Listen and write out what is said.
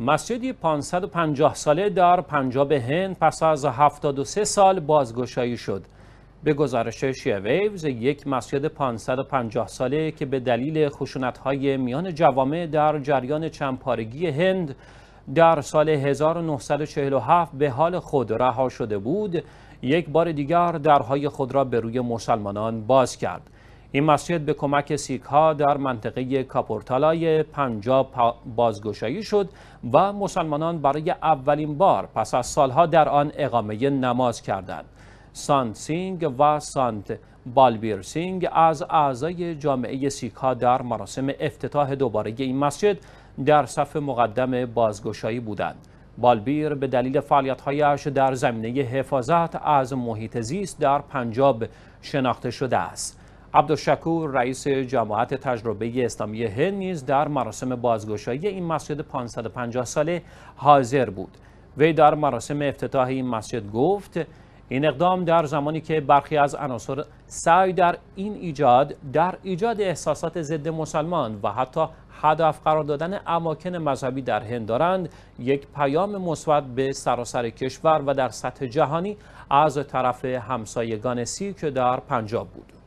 مسجدی 550 ساله در پنجاب هند پس از 73 سال بازگشایی شد. به گزارش ویوز یک مسجد 550 ساله که به دلیل خشونتهای میان جوامع در جریان چمپارگی هند در سال 1947 به حال خود رها شده بود یک بار دیگر درهای خود را به روی مسلمانان باز کرد این مسجد به کمک سیک ها در منطقه کاپورتالای پنجاب بازگشایی شد و مسلمانان برای اولین بار پس از سالها در آن اقامه نماز کردند. سانت سینگ و سانت بالبیر سینگ از اعضای جامعه سیک ها در مراسم افتتاح دوباره این مسجد در صف مقدم بازگشایی بودند. بالبیر به دلیل فعالیت‌هایش در زمینه حفاظت از محیط زیست در پنجاب شناخته شده است. عبدالشکور رئیس جماعت تجربه اسلامی هند نیز در مراسم بازگشایی این مسجد 550 ساله حاضر بود وی در مراسم افتتاح این مسجد گفت این اقدام در زمانی که برخی از عناصر سعی در این ایجاد در ایجاد احساسات ضد مسلمان و حتی هدف قرار دادن اماکن مذهبی در هند دارند یک پیام مثبت به سراسر کشور و در سطح جهانی از طرف همسایگان سیک در پنجاب بود